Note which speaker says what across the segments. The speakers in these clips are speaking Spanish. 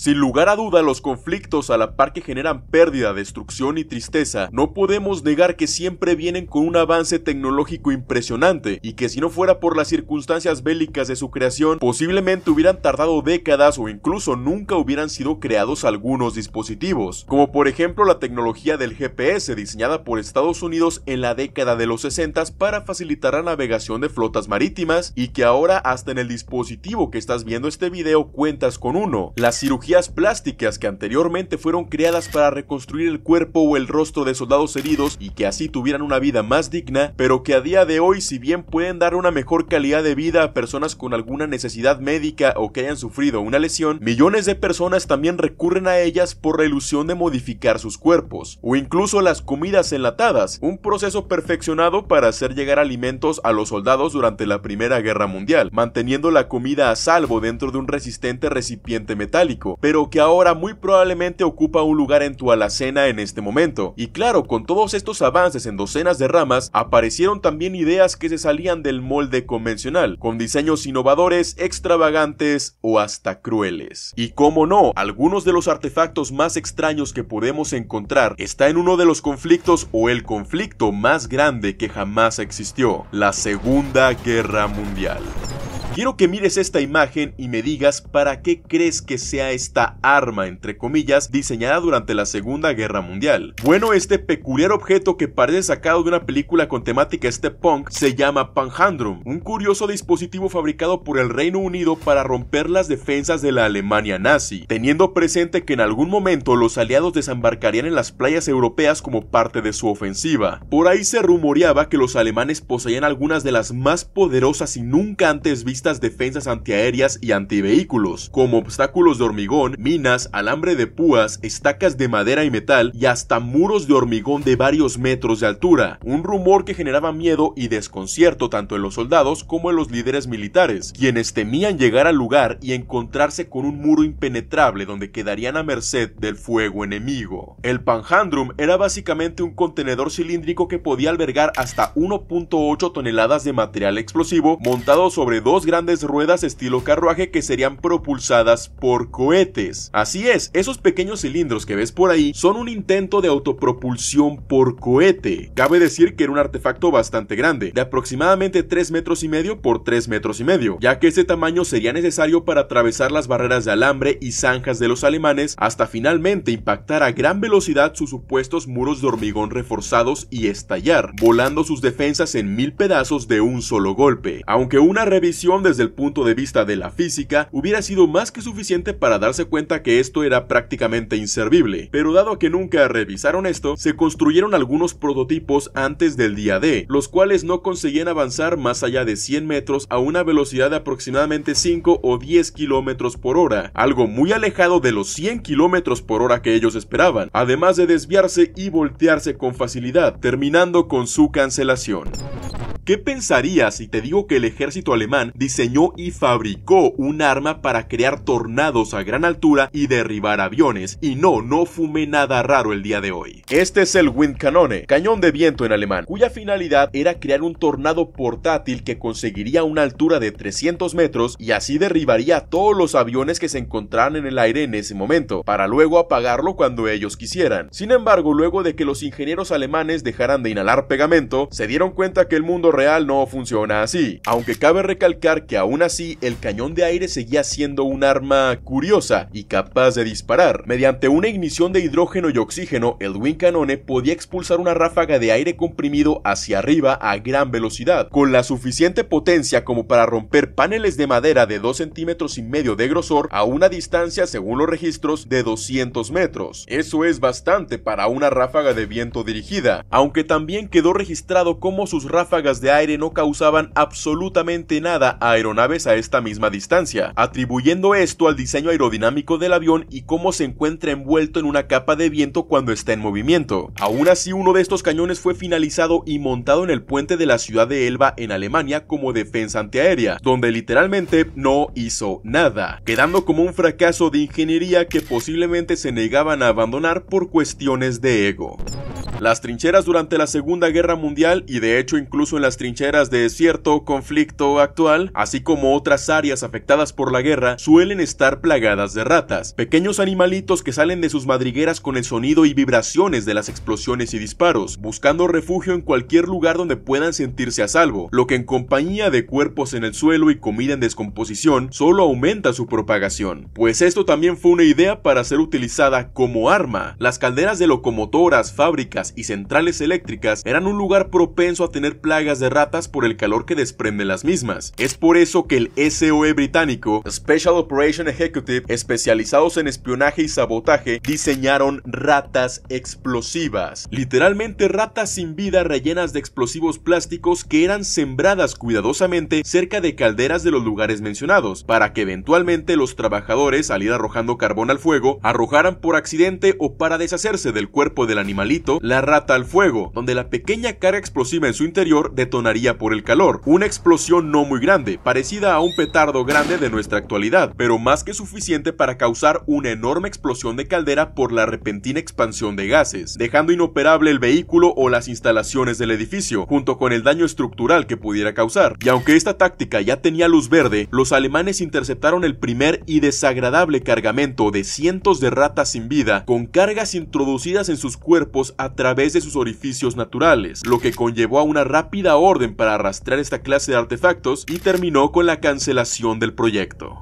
Speaker 1: Sin lugar a duda, los conflictos a la par que generan pérdida, destrucción y tristeza, no podemos negar que siempre vienen con un avance tecnológico impresionante y que si no fuera por las circunstancias bélicas de su creación, posiblemente hubieran tardado décadas o incluso nunca hubieran sido creados algunos dispositivos, como por ejemplo la tecnología del GPS diseñada por Estados Unidos en la década de los 60 para facilitar la navegación de flotas marítimas y que ahora hasta en el dispositivo que estás viendo este video cuentas con uno. La cirugía plásticas que anteriormente fueron creadas para reconstruir el cuerpo o el rostro de soldados heridos y que así tuvieran una vida más digna, pero que a día de hoy si bien pueden dar una mejor calidad de vida a personas con alguna necesidad médica o que hayan sufrido una lesión, millones de personas también recurren a ellas por la ilusión de modificar sus cuerpos, o incluso las comidas enlatadas, un proceso perfeccionado para hacer llegar alimentos a los soldados durante la Primera Guerra Mundial, manteniendo la comida a salvo dentro de un resistente recipiente metálico, pero que ahora muy probablemente ocupa un lugar en tu alacena en este momento. Y claro, con todos estos avances en docenas de ramas, aparecieron también ideas que se salían del molde convencional, con diseños innovadores, extravagantes o hasta crueles. Y como no, algunos de los artefactos más extraños que podemos encontrar está en uno de los conflictos o el conflicto más grande que jamás existió, la Segunda Guerra Mundial. Quiero que mires esta imagen y me digas para qué crees que sea esta arma, entre comillas, diseñada durante la Segunda Guerra Mundial. Bueno, este peculiar objeto que parece sacado de una película con temática step punk se llama Panhandrum, un curioso dispositivo fabricado por el Reino Unido para romper las defensas de la Alemania nazi, teniendo presente que en algún momento los aliados desembarcarían en las playas europeas como parte de su ofensiva. Por ahí se rumoreaba que los alemanes poseían algunas de las más poderosas y nunca antes vistas defensas antiaéreas y antivehículos, como obstáculos de hormigón, minas, alambre de púas, estacas de madera y metal y hasta muros de hormigón de varios metros de altura, un rumor que generaba miedo y desconcierto tanto en los soldados como en los líderes militares, quienes temían llegar al lugar y encontrarse con un muro impenetrable donde quedarían a merced del fuego enemigo. El Panhandrum era básicamente un contenedor cilíndrico que podía albergar hasta 1.8 toneladas de material explosivo montado sobre dos grandes ruedas estilo carruaje que serían propulsadas por cohetes. Así es, esos pequeños cilindros que ves por ahí son un intento de autopropulsión por cohete. Cabe decir que era un artefacto bastante grande, de aproximadamente 3 metros y medio por 3 metros y medio, ya que ese tamaño sería necesario para atravesar las barreras de alambre y zanjas de los alemanes hasta finalmente impactar a gran velocidad sus supuestos muros de hormigón reforzados y estallar, volando sus defensas en mil pedazos de un solo golpe. Aunque una revisión desde el punto de vista de la física hubiera sido más que suficiente para darse cuenta que esto era prácticamente inservible, pero dado que nunca revisaron esto, se construyeron algunos prototipos antes del día D, los cuales no conseguían avanzar más allá de 100 metros a una velocidad de aproximadamente 5 o 10 kilómetros por hora, algo muy alejado de los 100 kilómetros por hora que ellos esperaban, además de desviarse y voltearse con facilidad, terminando con su cancelación. ¿Qué pensarías si te digo que el ejército alemán diseñó y fabricó un arma para crear tornados a gran altura y derribar aviones? Y no, no fume nada raro el día de hoy. Este es el Windkanone, cañón de viento en alemán, cuya finalidad era crear un tornado portátil que conseguiría una altura de 300 metros y así derribaría todos los aviones que se encontraran en el aire en ese momento, para luego apagarlo cuando ellos quisieran. Sin embargo, luego de que los ingenieros alemanes dejaran de inhalar pegamento, se dieron cuenta que el mundo real no funciona así, aunque cabe recalcar que aún así el cañón de aire seguía siendo un arma curiosa y capaz de disparar. Mediante una ignición de hidrógeno y oxígeno, el Wing Canone podía expulsar una ráfaga de aire comprimido hacia arriba a gran velocidad, con la suficiente potencia como para romper paneles de madera de 2 centímetros y medio de grosor a una distancia, según los registros, de 200 metros. Eso es bastante para una ráfaga de viento dirigida, aunque también quedó registrado como sus ráfagas de aire no causaban absolutamente nada a aeronaves a esta misma distancia, atribuyendo esto al diseño aerodinámico del avión y cómo se encuentra envuelto en una capa de viento cuando está en movimiento. Aún así, uno de estos cañones fue finalizado y montado en el puente de la ciudad de Elba en Alemania como defensa antiaérea, donde literalmente no hizo nada, quedando como un fracaso de ingeniería que posiblemente se negaban a abandonar por cuestiones de ego. Las trincheras durante la Segunda Guerra Mundial y de hecho incluso en las trincheras de cierto conflicto actual, así como otras áreas afectadas por la guerra, suelen estar plagadas de ratas, pequeños animalitos que salen de sus madrigueras con el sonido y vibraciones de las explosiones y disparos, buscando refugio en cualquier lugar donde puedan sentirse a salvo, lo que en compañía de cuerpos en el suelo y comida en descomposición solo aumenta su propagación, pues esto también fue una idea para ser utilizada como arma. Las calderas de locomotoras, fábricas y centrales eléctricas eran un lugar propenso a tener plagas de ratas por el calor que desprenden las mismas. Es por eso que el SOE británico, Special Operation Executive, especializados en espionaje y sabotaje, diseñaron ratas explosivas. Literalmente ratas sin vida rellenas de explosivos plásticos que eran sembradas cuidadosamente cerca de calderas de los lugares mencionados, para que eventualmente los trabajadores, al ir arrojando carbón al fuego, arrojaran por accidente o para deshacerse del cuerpo del animalito rata al fuego, donde la pequeña carga explosiva en su interior detonaría por el calor, una explosión no muy grande, parecida a un petardo grande de nuestra actualidad, pero más que suficiente para causar una enorme explosión de caldera por la repentina expansión de gases, dejando inoperable el vehículo o las instalaciones del edificio, junto con el daño estructural que pudiera causar. Y aunque esta táctica ya tenía luz verde, los alemanes interceptaron el primer y desagradable cargamento de cientos de ratas sin vida, con cargas introducidas en sus cuerpos a través través de sus orificios naturales, lo que conllevó a una rápida orden para arrastrar esta clase de artefactos y terminó con la cancelación del proyecto.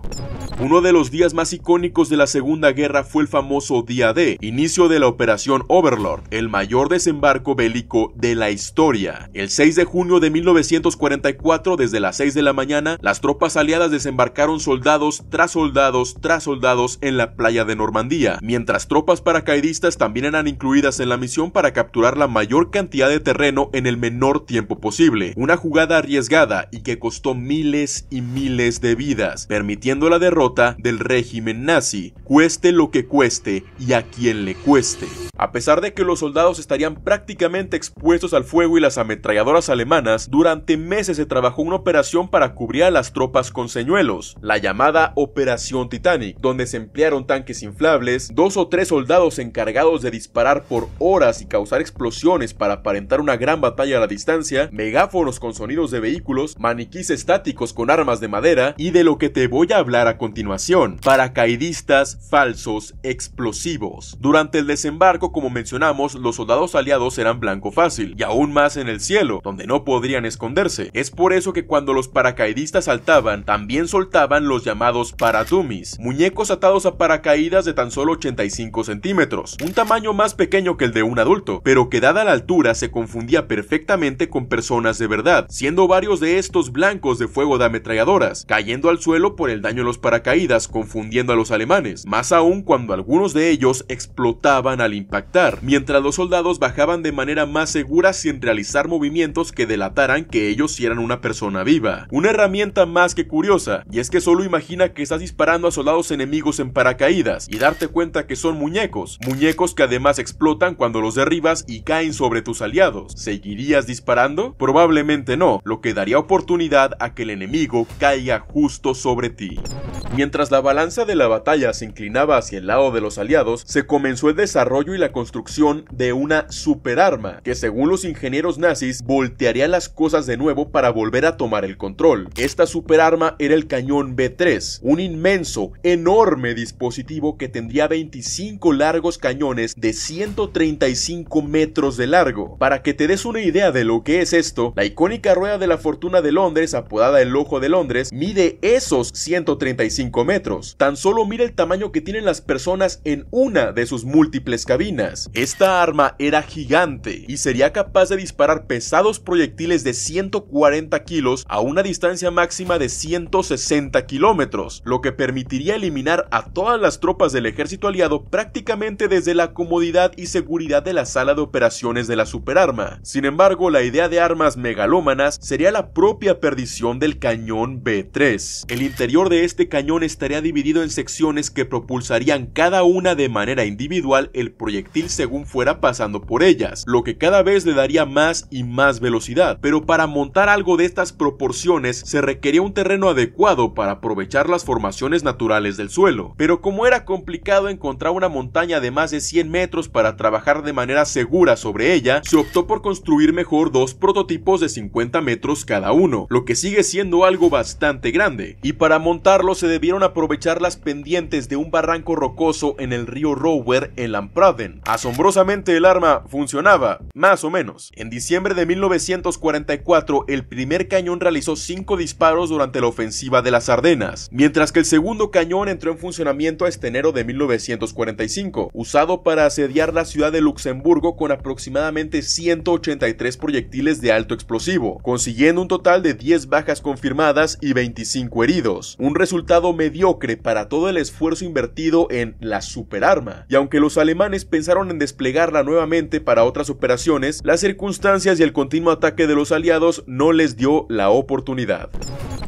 Speaker 1: Uno de los días más icónicos de la Segunda Guerra fue el famoso Día D, inicio de la Operación Overlord, el mayor desembarco bélico de la historia. El 6 de junio de 1944, desde las 6 de la mañana, las tropas aliadas desembarcaron soldados tras soldados tras soldados en la playa de Normandía, mientras tropas paracaidistas también eran incluidas en la misión para capturar la mayor cantidad de terreno en el menor tiempo posible. Una jugada arriesgada y que costó miles y miles de vidas, permitiendo la derrota del régimen nazi, cueste lo que cueste y a quien le cueste. A pesar de que los soldados estarían prácticamente expuestos al fuego y las ametralladoras alemanas, durante meses se trabajó una operación para cubrir a las tropas con señuelos, la llamada Operación Titanic, donde se emplearon tanques inflables, dos o tres soldados encargados de disparar por horas y causar explosiones para aparentar una gran batalla a la distancia, megáfonos con sonidos de vehículos, maniquís estáticos con armas de madera y de lo que te voy a hablar a continuación, paracaidistas falsos explosivos. Durante el desembarco, como mencionamos, los soldados aliados eran blanco fácil, y aún más en el cielo, donde no podrían esconderse. Es por eso que cuando los paracaidistas saltaban, también soltaban los llamados paratumis, muñecos atados a paracaídas de tan solo 85 centímetros, un tamaño más pequeño que el de un adulto pero que dada la altura se confundía perfectamente con personas de verdad, siendo varios de estos blancos de fuego de ametralladoras, cayendo al suelo por el daño a los paracaídas, confundiendo a los alemanes, más aún cuando algunos de ellos explotaban al impactar, mientras los soldados bajaban de manera más segura sin realizar movimientos que delataran que ellos eran una persona viva. Una herramienta más que curiosa, y es que solo imagina que estás disparando a soldados enemigos en paracaídas y darte cuenta que son muñecos, muñecos que además explotan cuando los derriban y caen sobre tus aliados, ¿seguirías disparando? Probablemente no, lo que daría oportunidad a que el enemigo caiga justo sobre ti. Mientras la balanza de la batalla se inclinaba hacia el lado de los aliados, se comenzó el desarrollo y la construcción de una superarma, que según los ingenieros nazis voltearía las cosas de nuevo para volver a tomar el control. Esta superarma era el cañón B3, un inmenso, enorme dispositivo que tendría 25 largos cañones de 135 metros de largo. Para que te des una idea de lo que es esto, la icónica rueda de la fortuna de Londres, apodada el Ojo de Londres, mide esos 135 metros. Tan solo mira el tamaño que tienen las personas en una de sus múltiples cabinas. Esta arma era gigante y sería capaz de disparar pesados proyectiles de 140 kilos a una distancia máxima de 160 kilómetros, lo que permitiría eliminar a todas las tropas del ejército aliado prácticamente desde la comodidad y seguridad de las sala de operaciones de la superarma. Sin embargo, la idea de armas megalómanas sería la propia perdición del cañón B3. El interior de este cañón estaría dividido en secciones que propulsarían cada una de manera individual el proyectil según fuera pasando por ellas, lo que cada vez le daría más y más velocidad. Pero para montar algo de estas proporciones se requería un terreno adecuado para aprovechar las formaciones naturales del suelo. Pero como era complicado encontrar una montaña de más de 100 metros para trabajar de manera segura sobre ella, se optó por construir mejor dos prototipos de 50 metros cada uno, lo que sigue siendo algo bastante grande, y para montarlo se debieron aprovechar las pendientes de un barranco rocoso en el río Rower en Lampraden. Asombrosamente el arma funcionaba, más o menos. En diciembre de 1944, el primer cañón realizó cinco disparos durante la ofensiva de las Ardenas, mientras que el segundo cañón entró en funcionamiento este enero de 1945, usado para asediar la ciudad de Luxemburgo con aproximadamente 183 proyectiles de alto explosivo, consiguiendo un total de 10 bajas confirmadas y 25 heridos, un resultado mediocre para todo el esfuerzo invertido en la superarma. Y aunque los alemanes pensaron en desplegarla nuevamente para otras operaciones, las circunstancias y el continuo ataque de los aliados no les dio la oportunidad.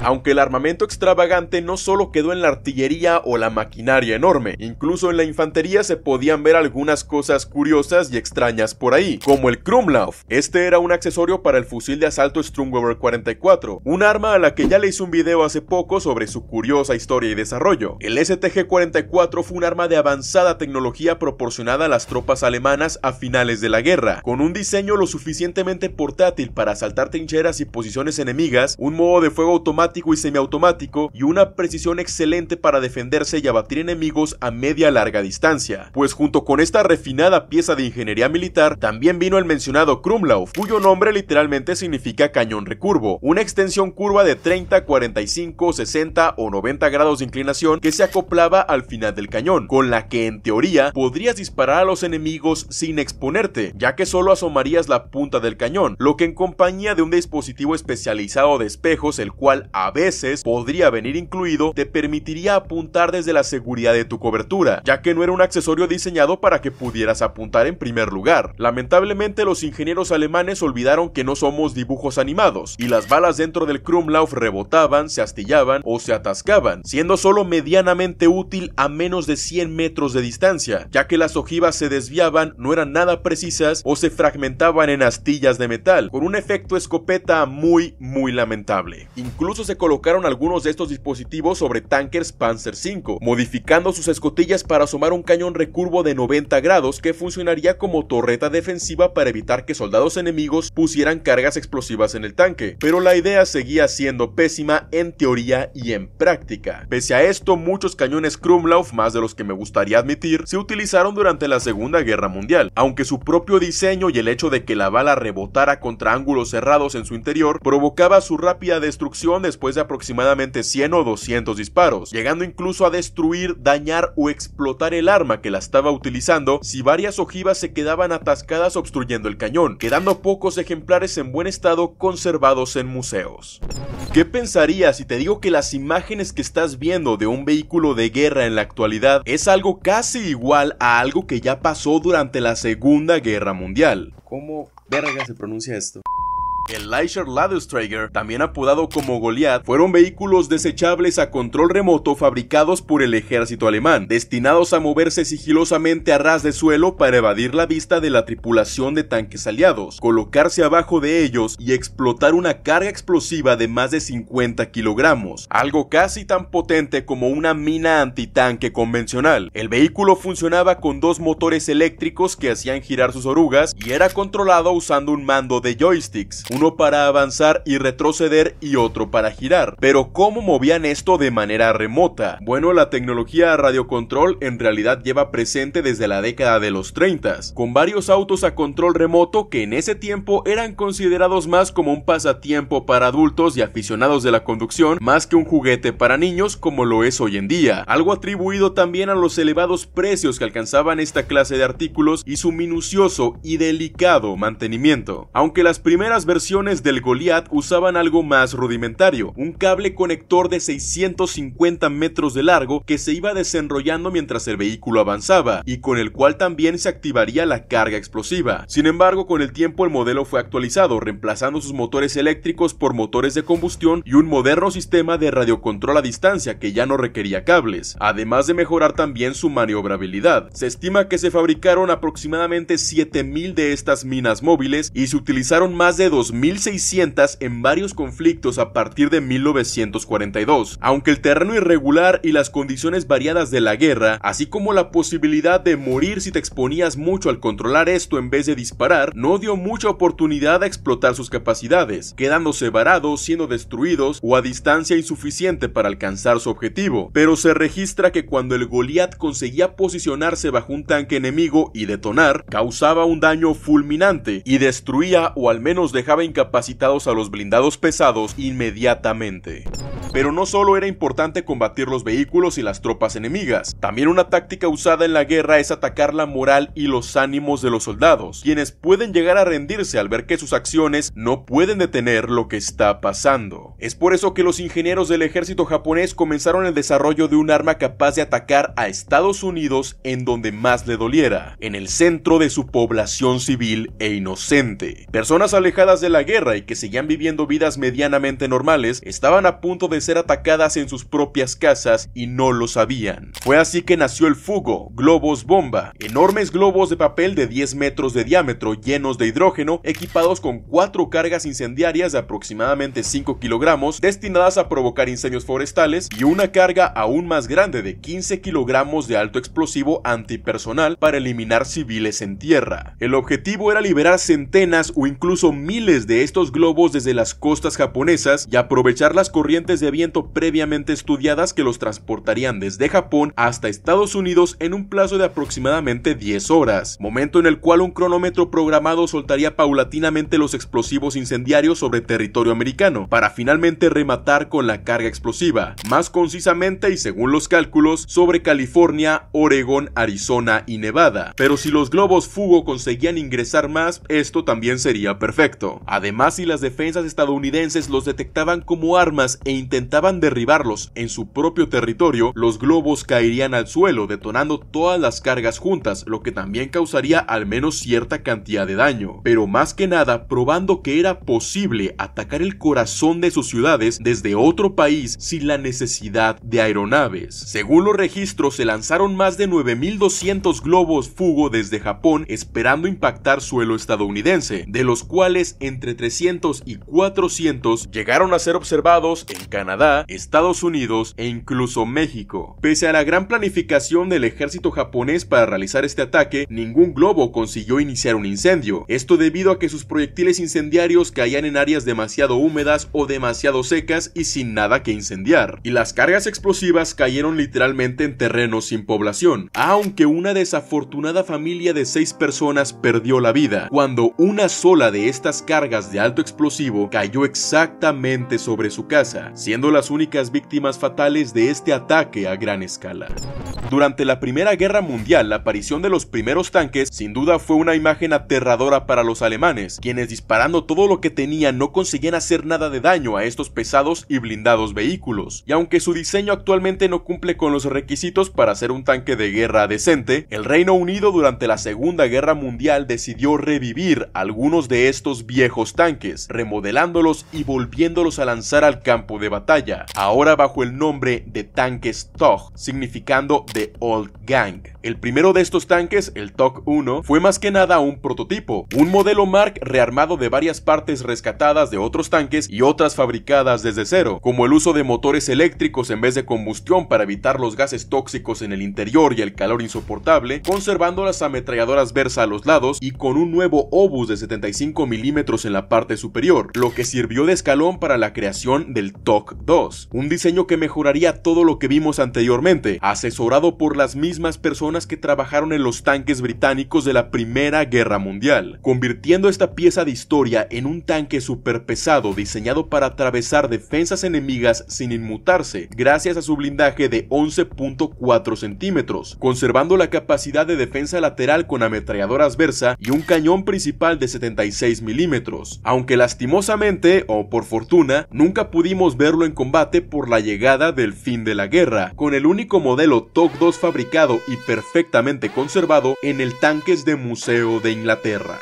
Speaker 1: Aunque el armamento extravagante no solo quedó en la artillería o la maquinaria enorme, incluso en la infantería se podían ver algunas cosas curiosas y extrañas extrañas por ahí, como el Krumlauf. Este era un accesorio para el fusil de asalto Strumweber 44, un arma a la que ya le hice un video hace poco sobre su curiosa historia y desarrollo. El STG-44 fue un arma de avanzada tecnología proporcionada a las tropas alemanas a finales de la guerra, con un diseño lo suficientemente portátil para asaltar trincheras y posiciones enemigas, un modo de fuego automático y semiautomático y una precisión excelente para defenderse y abatir enemigos a media larga distancia. Pues junto con esta refinada pieza de ingeniería militar, también vino el mencionado Krumlauf, cuyo nombre literalmente significa cañón recurvo, una extensión curva de 30, 45, 60 o 90 grados de inclinación que se acoplaba al final del cañón, con la que en teoría podrías disparar a los enemigos sin exponerte, ya que solo asomarías la punta del cañón, lo que en compañía de un dispositivo especializado de espejos, el cual a veces podría venir incluido, te permitiría apuntar desde la seguridad de tu cobertura, ya que no era un accesorio diseñado para que pudieras apuntar en primer lugar. Lamentablemente los ingenieros alemanes olvidaron que no somos dibujos animados, y las balas dentro del Krumlauf rebotaban, se astillaban o se atascaban, siendo solo medianamente útil a menos de 100 metros de distancia, ya que las ojivas se desviaban, no eran nada precisas o se fragmentaban en astillas de metal, con un efecto escopeta muy, muy lamentable. Incluso se colocaron algunos de estos dispositivos sobre tankers Panzer V, modificando sus escotillas para asomar un cañón recurvo de 90 grados que funcionaría como torreta defensiva para evitar que soldados enemigos pusieran cargas explosivas en el tanque, pero la idea seguía siendo pésima en teoría y en práctica. Pese a esto, muchos cañones Krumlauf, más de los que me gustaría admitir, se utilizaron durante la Segunda Guerra Mundial, aunque su propio diseño y el hecho de que la bala rebotara contra ángulos cerrados en su interior provocaba su rápida destrucción después de aproximadamente 100 o 200 disparos, llegando incluso a destruir, dañar o explotar el arma que la estaba utilizando si varias ojivas se quedaban Estaban atascadas obstruyendo el cañón, quedando pocos ejemplares en buen estado conservados en museos. ¿Qué pensarías si te digo que las imágenes que estás viendo de un vehículo de guerra en la actualidad es algo casi igual a algo que ya pasó durante la Segunda Guerra Mundial? ¿Cómo verga se pronuncia esto? El Leischer Ladestrager, también apodado como Goliath, fueron vehículos desechables a control remoto fabricados por el ejército alemán, destinados a moverse sigilosamente a ras de suelo para evadir la vista de la tripulación de tanques aliados, colocarse abajo de ellos y explotar una carga explosiva de más de 50 kilogramos, algo casi tan potente como una mina antitanque convencional. El vehículo funcionaba con dos motores eléctricos que hacían girar sus orugas y era controlado usando un mando de joysticks uno para avanzar y retroceder y otro para girar. Pero ¿cómo movían esto de manera remota? Bueno, la tecnología radiocontrol en realidad lleva presente desde la década de los 30, con varios autos a control remoto que en ese tiempo eran considerados más como un pasatiempo para adultos y aficionados de la conducción, más que un juguete para niños como lo es hoy en día, algo atribuido también a los elevados precios que alcanzaban esta clase de artículos y su minucioso y delicado mantenimiento. Aunque las primeras versiones versiones del Goliath usaban algo más rudimentario, un cable conector de 650 metros de largo que se iba desenrollando mientras el vehículo avanzaba y con el cual también se activaría la carga explosiva. Sin embargo, con el tiempo el modelo fue actualizado, reemplazando sus motores eléctricos por motores de combustión y un moderno sistema de radiocontrol a distancia que ya no requería cables, además de mejorar también su maniobrabilidad. Se estima que se fabricaron aproximadamente 7000 de estas minas móviles y se utilizaron más de 2 1600 en varios conflictos a partir de 1942. Aunque el terreno irregular y las condiciones variadas de la guerra, así como la posibilidad de morir si te exponías mucho al controlar esto en vez de disparar, no dio mucha oportunidad a explotar sus capacidades, quedándose varados, siendo destruidos o a distancia insuficiente para alcanzar su objetivo. Pero se registra que cuando el Goliath conseguía posicionarse bajo un tanque enemigo y detonar, causaba un daño fulminante y destruía o al menos dejaba incapacitados a los blindados pesados inmediatamente. Pero no solo era importante combatir los vehículos y las tropas enemigas, también una táctica usada en la guerra es atacar la moral y los ánimos de los soldados, quienes pueden llegar a rendirse al ver que sus acciones no pueden detener lo que está pasando. Es por eso que los ingenieros del ejército japonés comenzaron el desarrollo de un arma capaz de atacar a Estados Unidos en donde más le doliera, en el centro de su población civil e inocente. Personas alejadas de la guerra y que seguían viviendo vidas medianamente normales, estaban a punto de ser atacadas en sus propias casas y no lo sabían. Fue así que nació el fugo, globos bomba, enormes globos de papel de 10 metros de diámetro llenos de hidrógeno, equipados con cuatro cargas incendiarias de aproximadamente 5 kilogramos, destinadas a provocar incendios forestales, y una carga aún más grande de 15 kilogramos de alto explosivo antipersonal para eliminar civiles en tierra. El objetivo era liberar centenas o incluso miles de estos globos desde las costas japonesas y aprovechar las corrientes de viento previamente estudiadas que los transportarían desde Japón hasta Estados Unidos en un plazo de aproximadamente 10 horas, momento en el cual un cronómetro programado soltaría paulatinamente los explosivos incendiarios sobre territorio americano, para finalmente rematar con la carga explosiva, más concisamente y según los cálculos, sobre California, Oregón, Arizona y Nevada. Pero si los globos Fugo conseguían ingresar más, esto también sería perfecto. Además, si las defensas estadounidenses los detectaban como armas e intentaban derribarlos en su propio territorio, los globos caerían al suelo, detonando todas las cargas juntas, lo que también causaría al menos cierta cantidad de daño. Pero más que nada, probando que era posible atacar el corazón de sus ciudades desde otro país sin la necesidad de aeronaves. Según los registros, se lanzaron más de 9.200 globos fugo desde Japón esperando impactar suelo estadounidense, de los cuales entre 300 y 400 llegaron a ser observados en Canadá, Estados Unidos e incluso México. Pese a la gran planificación del ejército japonés para realizar este ataque, ningún globo consiguió iniciar un incendio. Esto debido a que sus proyectiles incendiarios caían en áreas demasiado húmedas o demasiado secas y sin nada que incendiar. Y las cargas explosivas cayeron literalmente en terrenos sin población, aunque una desafortunada familia de seis personas perdió la vida cuando una sola de estas cargas de alto explosivo cayó exactamente sobre su casa, siendo las únicas víctimas fatales de este ataque a gran escala. Durante la Primera Guerra Mundial, la aparición de los primeros tanques sin duda fue una imagen aterradora para los alemanes, quienes disparando todo lo que tenían no conseguían hacer nada de daño a estos pesados y blindados vehículos. Y aunque su diseño actualmente no cumple con los requisitos para ser un tanque de guerra decente, el Reino Unido durante la Segunda Guerra Mundial decidió revivir algunos de estos viejos tanques, remodelándolos y volviéndolos a lanzar al campo de batalla, ahora bajo el nombre de tanques TOG, significando The Old Gang. El primero de estos tanques, el TOG 1, fue más que nada un prototipo, un modelo Mark rearmado de varias partes rescatadas de otros tanques y otras fabricadas desde cero, como el uso de motores eléctricos en vez de combustión para evitar los gases tóxicos en el interior y el calor insoportable, conservando las ametralladoras Versa a los lados y con un nuevo obús de 75 milímetros en la parte superior, lo que sirvió de escalón para la creación del TOC 2, un diseño que mejoraría todo lo que vimos anteriormente, asesorado por las mismas personas que trabajaron en los tanques británicos de la Primera Guerra Mundial, convirtiendo esta pieza de historia en un tanque superpesado diseñado para atravesar defensas enemigas sin inmutarse, gracias a su blindaje de 11.4 centímetros, conservando la capacidad de defensa lateral con ametralladoras Versa y un cañón principal de 76 milímetros aunque lastimosamente o por fortuna nunca pudimos verlo en combate por la llegada del fin de la guerra, con el único modelo TOC 2 fabricado y perfectamente conservado en el tanques de Museo de Inglaterra.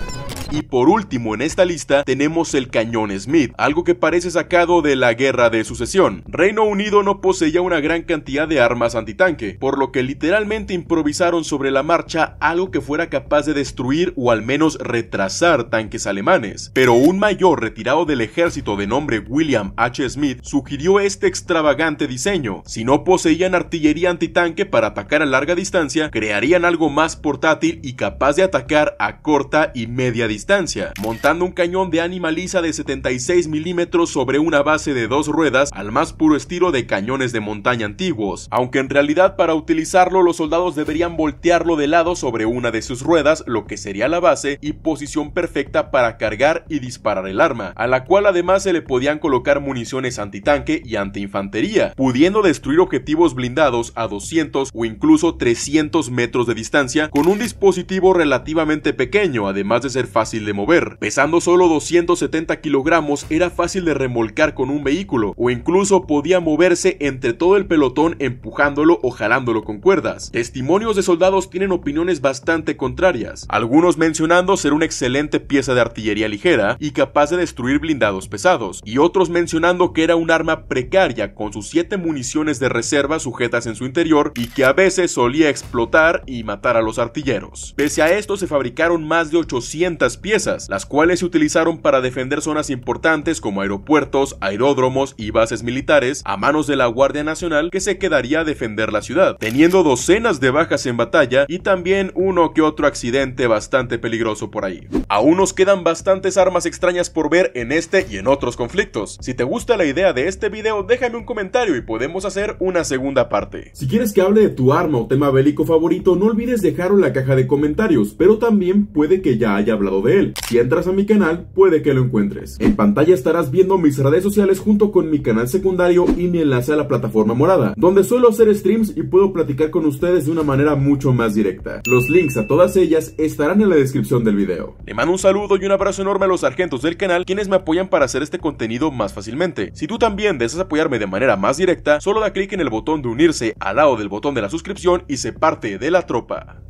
Speaker 1: Y por último en esta lista tenemos el cañón Smith, algo que parece sacado de la guerra de sucesión. Reino Unido no poseía una gran cantidad de armas antitanque, por lo que literalmente improvisaron sobre la marcha algo que fuera capaz de destruir o al menos retrasar tanques alemanes. Pero un mayor retirado del ejército de nombre William H. Smith sugirió este extravagante diseño. Si no poseían artillería antitanque para atacar a larga distancia, crearían algo más portátil y capaz de atacar a corta y media distancia distancia, montando un cañón de animaliza de 76 milímetros sobre una base de dos ruedas al más puro estilo de cañones de montaña antiguos, aunque en realidad para utilizarlo los soldados deberían voltearlo de lado sobre una de sus ruedas, lo que sería la base, y posición perfecta para cargar y disparar el arma, a la cual además se le podían colocar municiones antitanque y antiinfantería, pudiendo destruir objetivos blindados a 200 o incluso 300 metros de distancia con un dispositivo relativamente pequeño, además de ser fácil de mover. Pesando solo 270 kilogramos, era fácil de remolcar con un vehículo, o incluso podía moverse entre todo el pelotón empujándolo o jalándolo con cuerdas. Testimonios de soldados tienen opiniones bastante contrarias, algunos mencionando ser una excelente pieza de artillería ligera y capaz de destruir blindados pesados, y otros mencionando que era un arma precaria con sus siete municiones de reserva sujetas en su interior y que a veces solía explotar y matar a los artilleros. Pese a esto se fabricaron más de 800 piezas, las cuales se utilizaron para defender zonas importantes como aeropuertos, aeródromos y bases militares a manos de la Guardia Nacional que se quedaría a defender la ciudad, teniendo docenas de bajas en batalla y también uno que otro accidente bastante peligroso por ahí. Aún nos quedan bastantes armas extrañas por ver en este y en otros conflictos. Si te gusta la idea de este video, déjame un comentario y podemos hacer una segunda parte. Si quieres que hable de tu arma o tema bélico favorito, no olvides dejarlo en la caja de comentarios, pero también puede que ya haya hablado de él. Si entras a mi canal, puede que lo encuentres. En pantalla estarás viendo mis redes sociales junto con mi canal secundario y mi enlace a la plataforma morada, donde suelo hacer streams y puedo platicar con ustedes de una manera mucho más directa. Los links a todas ellas estarán en la descripción del video. Le mando un saludo y un abrazo enorme a los sargentos del canal, quienes me apoyan para hacer este contenido más fácilmente. Si tú también deseas apoyarme de manera más directa, solo da clic en el botón de unirse al lado del botón de la suscripción y se parte de la tropa.